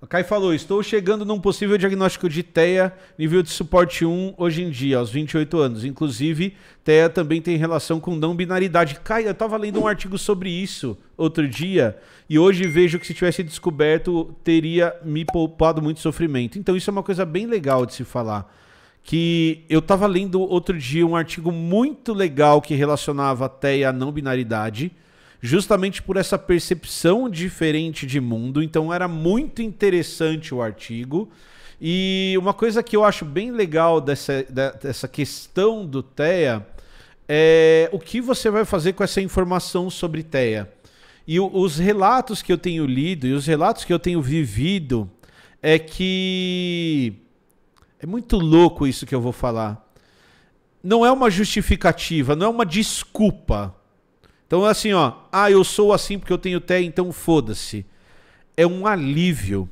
O Kai falou: Estou chegando num possível diagnóstico de TEA, nível de suporte 1 hoje em dia, aos 28 anos. Inclusive, TEA também tem relação com não binaridade. Kai, eu estava lendo um artigo sobre isso outro dia e hoje vejo que se tivesse descoberto, teria me poupado muito sofrimento. Então, isso é uma coisa bem legal de se falar. Que eu estava lendo outro dia um artigo muito legal que relacionava TEA à não binaridade justamente por essa percepção diferente de mundo. Então era muito interessante o artigo. E uma coisa que eu acho bem legal dessa, dessa questão do TEA é o que você vai fazer com essa informação sobre TEA. E os relatos que eu tenho lido e os relatos que eu tenho vivido é que. É muito louco isso que eu vou falar. Não é uma justificativa, não é uma desculpa. Então, é assim, ó, ah, eu sou assim porque eu tenho TEA, então foda-se. É um alívio.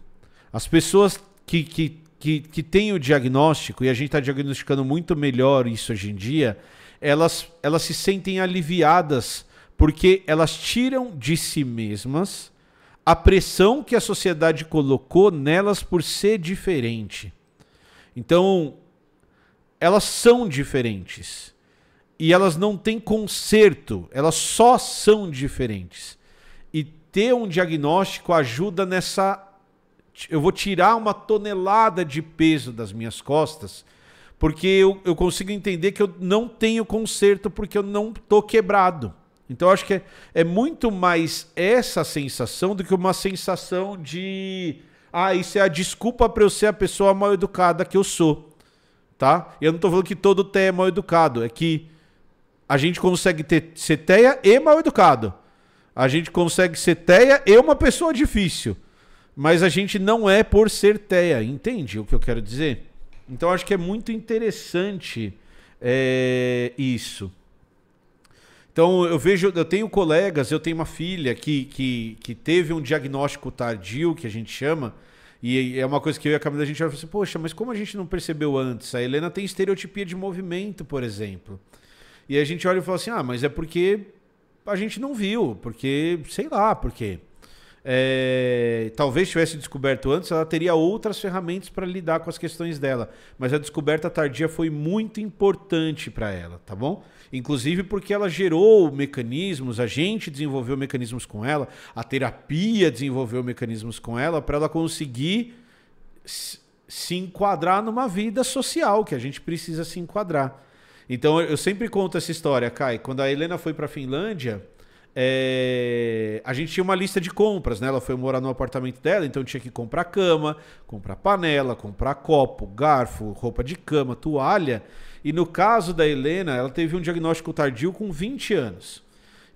As pessoas que, que, que, que têm o diagnóstico, e a gente está diagnosticando muito melhor isso hoje em dia, elas, elas se sentem aliviadas porque elas tiram de si mesmas a pressão que a sociedade colocou nelas por ser diferente. Então, elas são diferentes e elas não têm conserto, elas só são diferentes. E ter um diagnóstico ajuda nessa. Eu vou tirar uma tonelada de peso das minhas costas, porque eu, eu consigo entender que eu não tenho conserto porque eu não estou quebrado. Então acho que é, é muito mais essa sensação do que uma sensação de. Ah, isso é a desculpa para eu ser a pessoa mal educada que eu sou. Tá? Eu não estou falando que todo TE é mal educado, é que a gente consegue ter teia e mal educado. A gente consegue ser teia e uma pessoa difícil. Mas a gente não é por ser teia, entende o que eu quero dizer? Então acho que é muito interessante é, isso. Então eu vejo, eu tenho colegas, eu tenho uma filha que, que, que teve um diagnóstico tardio, que a gente chama, e é uma coisa que eu e a Camila a gente olha e fala assim, poxa, mas como a gente não percebeu antes? A Helena tem estereotipia de movimento, por exemplo. E a gente olha e fala assim: ah, mas é porque a gente não viu, porque sei lá, porque é, talvez tivesse descoberto antes, ela teria outras ferramentas para lidar com as questões dela. Mas a descoberta tardia foi muito importante para ela, tá bom? Inclusive porque ela gerou mecanismos, a gente desenvolveu mecanismos com ela, a terapia desenvolveu mecanismos com ela para ela conseguir se enquadrar numa vida social que a gente precisa se enquadrar. Então eu sempre conto essa história, Kai. Quando a Helena foi para Finlândia, é... a gente tinha uma lista de compras, né? Ela foi morar no apartamento dela, então tinha que comprar cama, comprar panela, comprar copo, garfo, roupa de cama, toalha. E no caso da Helena, ela teve um diagnóstico tardio com 20 anos.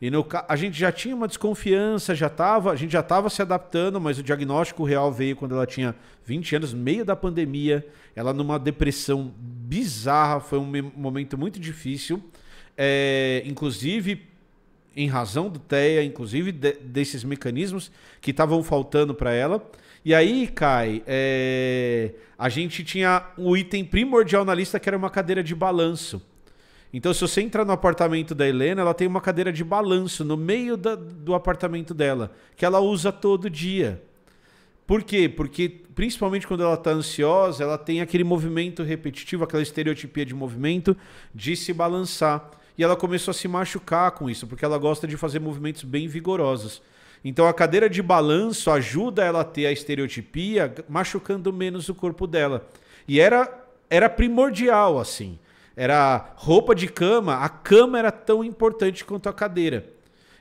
E no, a gente já tinha uma desconfiança, já tava, a gente já estava se adaptando, mas o diagnóstico real veio quando ela tinha 20 anos, meio da pandemia. Ela numa depressão bizarra, foi um momento muito difícil. É, inclusive em razão do TEA, inclusive de, desses mecanismos que estavam faltando para ela. E aí, Kai, é, a gente tinha o um item primordial na lista que era uma cadeira de balanço. Então, se você entrar no apartamento da Helena, ela tem uma cadeira de balanço no meio da, do apartamento dela, que ela usa todo dia. Por quê? Porque, principalmente quando ela está ansiosa, ela tem aquele movimento repetitivo, aquela estereotipia de movimento de se balançar. E ela começou a se machucar com isso, porque ela gosta de fazer movimentos bem vigorosos. Então, a cadeira de balanço ajuda ela a ter a estereotipia, machucando menos o corpo dela. E era, era primordial, assim. Era roupa de cama, a cama era tão importante quanto a cadeira.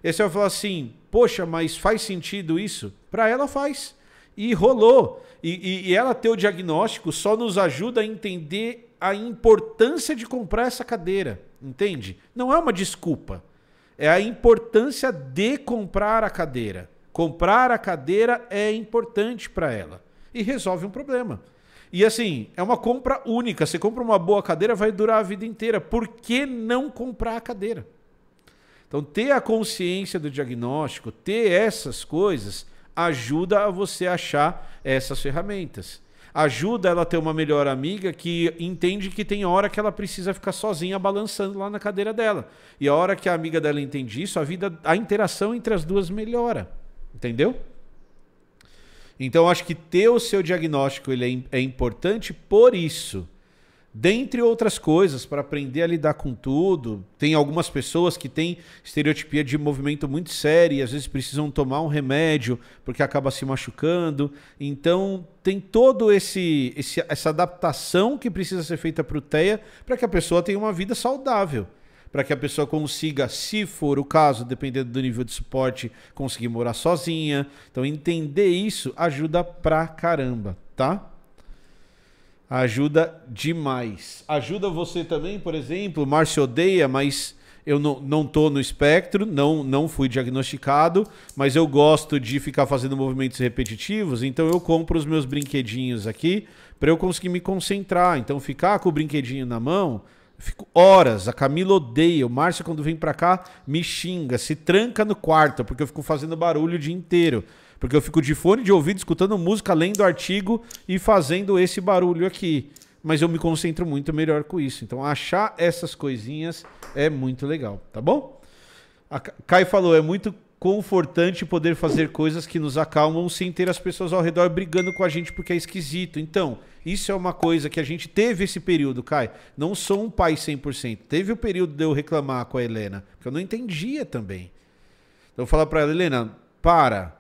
E você vai falar assim, poxa, mas faz sentido isso? Para ela faz. E rolou. E, e, e ela ter o diagnóstico só nos ajuda a entender a importância de comprar essa cadeira, entende? Não é uma desculpa. É a importância de comprar a cadeira. Comprar a cadeira é importante para ela e resolve um problema. E assim, é uma compra única. Você compra uma boa cadeira, vai durar a vida inteira. Por que não comprar a cadeira? Então, ter a consciência do diagnóstico, ter essas coisas, ajuda a você achar essas ferramentas. Ajuda ela a ter uma melhor amiga que entende que tem hora que ela precisa ficar sozinha balançando lá na cadeira dela. E a hora que a amiga dela entende isso, a vida, a interação entre as duas melhora. Entendeu? Então, acho que ter o seu diagnóstico ele é, é importante por isso. Dentre outras coisas, para aprender a lidar com tudo, tem algumas pessoas que têm estereotipia de movimento muito séria e às vezes precisam tomar um remédio porque acaba se machucando. Então, tem todo esse, esse essa adaptação que precisa ser feita para o TEA para que a pessoa tenha uma vida saudável para que a pessoa consiga, se for o caso, dependendo do nível de suporte, conseguir morar sozinha. Então, entender isso ajuda pra caramba, tá? Ajuda demais. Ajuda você também, por exemplo, Márcio odeia, mas eu não, não tô no espectro, não, não fui diagnosticado, mas eu gosto de ficar fazendo movimentos repetitivos, então eu compro os meus brinquedinhos aqui para eu conseguir me concentrar. Então, ficar com o brinquedinho na mão Fico horas, a Camila odeia, o Márcio quando vem pra cá me xinga, se tranca no quarto, porque eu fico fazendo barulho o dia inteiro. Porque eu fico de fone de ouvido, escutando música, lendo artigo e fazendo esse barulho aqui. Mas eu me concentro muito melhor com isso. Então achar essas coisinhas é muito legal, tá bom? A Kai falou, é muito confortante poder fazer coisas que nos acalmam sem ter as pessoas ao redor brigando com a gente porque é esquisito. Então, isso é uma coisa que a gente teve esse período, Kai. Não sou um pai 100%. Teve o período de eu reclamar com a Helena, porque eu não entendia também. Então, eu falar para ela, Helena, para.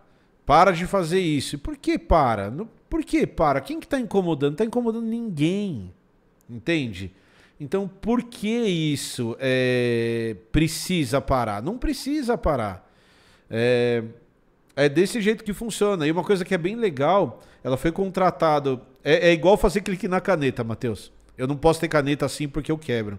Para de fazer isso. E por que para? Por que para? Quem que tá incomodando? Não tá incomodando ninguém. Entende? Então, por que isso é, precisa parar? Não precisa parar. É, é desse jeito que funciona. E uma coisa que é bem legal, ela foi contratada. É, é igual fazer clique na caneta, Matheus. Eu não posso ter caneta assim porque eu quebro.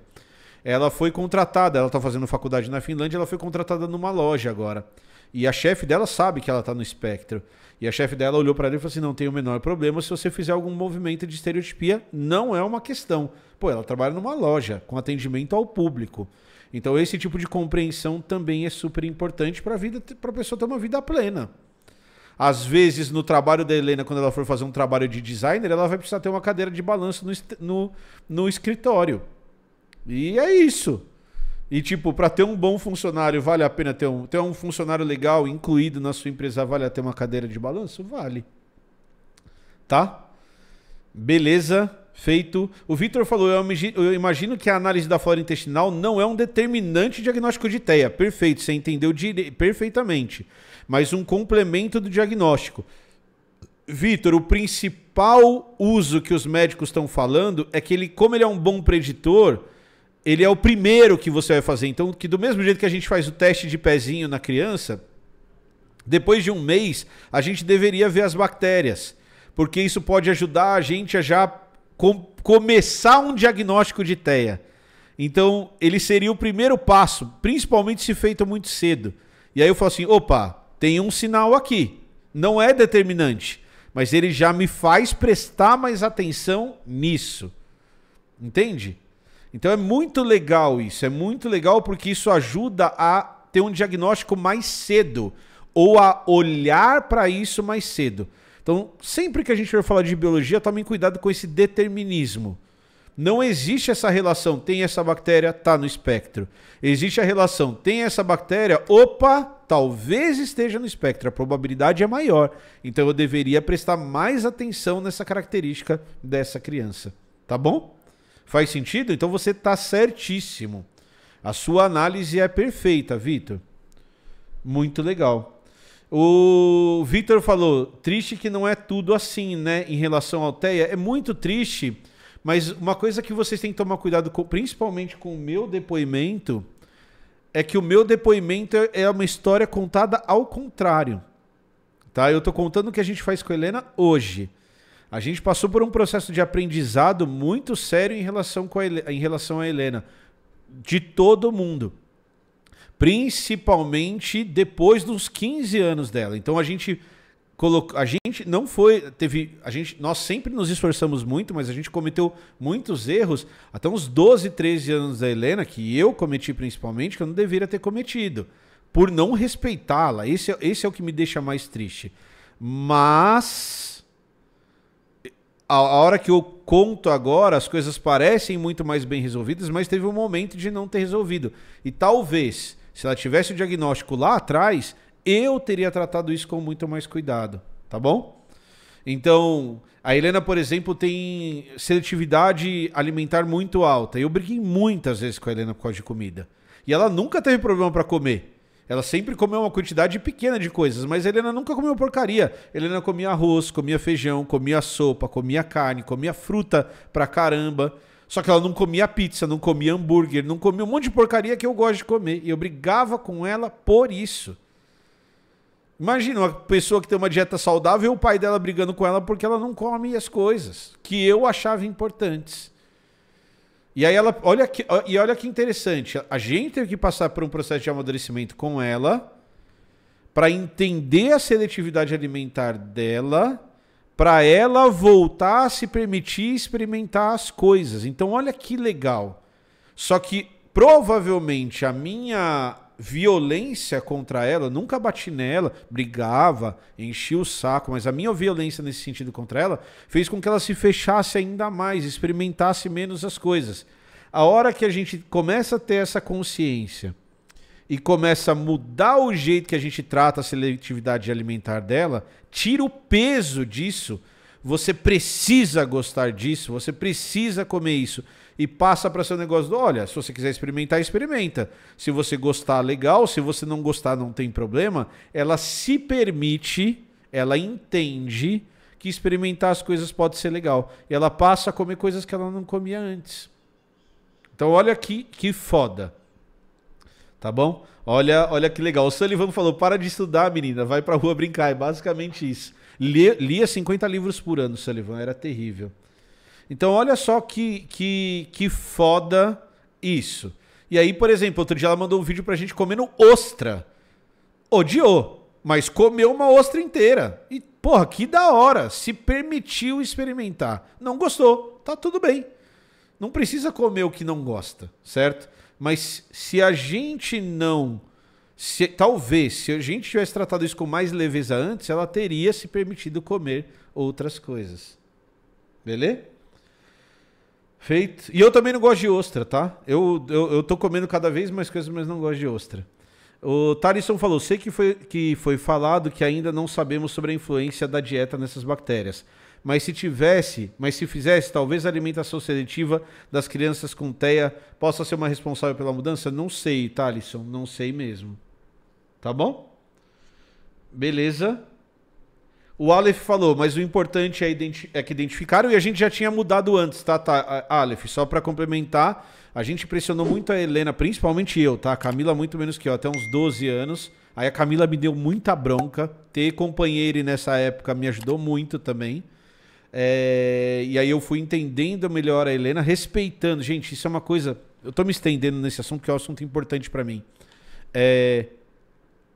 Ela foi contratada, ela está fazendo faculdade na Finlândia, ela foi contratada numa loja agora. E a chefe dela sabe que ela está no espectro. E a chefe dela olhou para ela e falou assim: não tem o menor problema se você fizer algum movimento de estereotipia, não é uma questão. Pô, ela trabalha numa loja, com atendimento ao público. Então esse tipo de compreensão também é super importante para a vida, para a pessoa ter uma vida plena. Às vezes, no trabalho da Helena, quando ela for fazer um trabalho de designer, ela vai precisar ter uma cadeira de balanço no, no, no escritório. E é isso. E, tipo, para ter um bom funcionário, vale a pena ter um, ter um funcionário legal incluído na sua empresa, vale a ter uma cadeira de balanço? Vale. Tá? Beleza. Feito. O Victor falou: eu imagino que a análise da flora intestinal não é um determinante diagnóstico de TEA. Perfeito, você entendeu dire... perfeitamente. Mas um complemento do diagnóstico. Vitor, o principal uso que os médicos estão falando é que ele, como ele é um bom preditor, ele é o primeiro que você vai fazer. Então, que do mesmo jeito que a gente faz o teste de pezinho na criança, depois de um mês, a gente deveria ver as bactérias, porque isso pode ajudar a gente a já com, começar um diagnóstico de TEA. Então, ele seria o primeiro passo, principalmente se feito muito cedo. E aí eu falo assim: opa, tem um sinal aqui. Não é determinante, mas ele já me faz prestar mais atenção nisso. Entende? Então é muito legal isso, é muito legal porque isso ajuda a ter um diagnóstico mais cedo ou a olhar para isso mais cedo. Então, sempre que a gente for falar de biologia, tomem cuidado com esse determinismo. Não existe essa relação, tem essa bactéria, tá no espectro. Existe a relação, tem essa bactéria, opa, talvez esteja no espectro, a probabilidade é maior. Então eu deveria prestar mais atenção nessa característica dessa criança, tá bom? Faz sentido? Então você tá certíssimo. A sua análise é perfeita, Vitor. Muito legal. O Victor falou: triste que não é tudo assim, né? Em relação ao TEA. É muito triste, mas uma coisa que vocês têm que tomar cuidado, com, principalmente com o meu depoimento, é que o meu depoimento é, é uma história contada ao contrário. Tá? Eu tô contando o que a gente faz com a Helena hoje. A gente passou por um processo de aprendizado muito sério em relação, com a, em relação a Helena. De todo mundo principalmente depois dos 15 anos dela. Então a gente colocou, a gente não foi, teve, a gente, nós sempre nos esforçamos muito, mas a gente cometeu muitos erros até uns 12, 13 anos da Helena que eu cometi principalmente que eu não deveria ter cometido por não respeitá-la. Esse, é, esse é o que me deixa mais triste. Mas a, a hora que eu conto agora, as coisas parecem muito mais bem resolvidas, mas teve um momento de não ter resolvido. E talvez se ela tivesse o diagnóstico lá atrás, eu teria tratado isso com muito mais cuidado, tá bom? Então, a Helena, por exemplo, tem seletividade alimentar muito alta. Eu briguei muitas vezes com a Helena por causa de comida. E ela nunca teve problema para comer. Ela sempre comeu uma quantidade pequena de coisas, mas a Helena nunca comeu porcaria. A Helena comia arroz, comia feijão, comia sopa, comia carne, comia fruta pra caramba. Só que ela não comia pizza, não comia hambúrguer, não comia um monte de porcaria que eu gosto de comer. E eu brigava com ela por isso. Imagina uma pessoa que tem uma dieta saudável e o pai dela brigando com ela porque ela não come as coisas que eu achava importantes. E aí ela, olha que, e olha que interessante, a gente teve que passar por um processo de amadurecimento com ela para entender a seletividade alimentar dela para ela voltar a se permitir experimentar as coisas. Então, olha que legal. Só que provavelmente a minha violência contra ela, nunca bati nela, brigava, enchia o saco, mas a minha violência nesse sentido contra ela fez com que ela se fechasse ainda mais, experimentasse menos as coisas. A hora que a gente começa a ter essa consciência e começa a mudar o jeito que a gente trata a seletividade alimentar dela, tira o peso disso. Você precisa gostar disso, você precisa comer isso. E passa para seu negócio do, olha, se você quiser experimentar, experimenta. Se você gostar, legal. Se você não gostar, não tem problema. Ela se permite, ela entende que experimentar as coisas pode ser legal. E ela passa a comer coisas que ela não comia antes. Então, olha aqui, que foda. Tá bom? Olha, olha que legal. O Sullivan falou: para de estudar, menina, vai pra rua brincar. É basicamente isso. Lia, 50 livros por ano, Sullivan, era terrível. Então, olha só que, que, que foda isso. E aí, por exemplo, outro dia ela mandou um vídeo pra gente comendo ostra. Odiou, mas comeu uma ostra inteira. E, porra, que da hora. Se permitiu experimentar. Não gostou, tá tudo bem. Não precisa comer o que não gosta, certo? Mas se a gente não. Se, talvez, se a gente tivesse tratado isso com mais leveza antes, ela teria se permitido comer outras coisas. Beleza? Feito. E eu também não gosto de ostra, tá? Eu, eu, eu tô comendo cada vez mais coisas, mas não gosto de ostra. O Tarisson falou: sei que foi, que foi falado que ainda não sabemos sobre a influência da dieta nessas bactérias mas se tivesse, mas se fizesse, talvez a alimentação seletiva das crianças com TEA possa ser uma responsável pela mudança? Não sei, Thalisson, não sei mesmo. Tá bom? Beleza. O Aleph falou, mas o importante é, é, que identificaram e a gente já tinha mudado antes, tá, tá Aleph? Só para complementar, a gente pressionou muito a Helena, principalmente eu, tá? A Camila muito menos que eu, até uns 12 anos. Aí a Camila me deu muita bronca. Ter companheiro nessa época me ajudou muito também. É, e aí eu fui entendendo melhor a Helena, respeitando. Gente, isso é uma coisa. Eu tô me estendendo nesse assunto, que é um assunto importante para mim. É,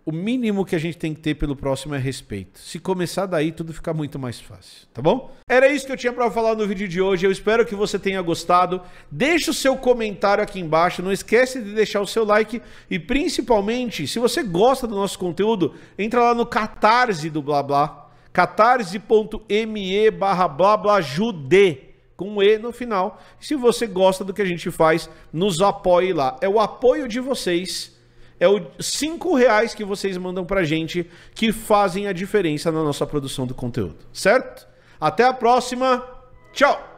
o mínimo que a gente tem que ter pelo próximo é respeito. Se começar daí, tudo fica muito mais fácil, tá bom? Era isso que eu tinha para falar no vídeo de hoje. Eu espero que você tenha gostado. Deixe o seu comentário aqui embaixo, não esquece de deixar o seu like e principalmente, se você gosta do nosso conteúdo, entra lá no Catarse do Blá Blá catarse.me barra blá blá jude com um E no final. Se você gosta do que a gente faz, nos apoie lá. É o apoio de vocês é o cinco reais que vocês mandam pra gente que fazem a diferença na nossa produção do conteúdo, certo? Até a próxima, tchau!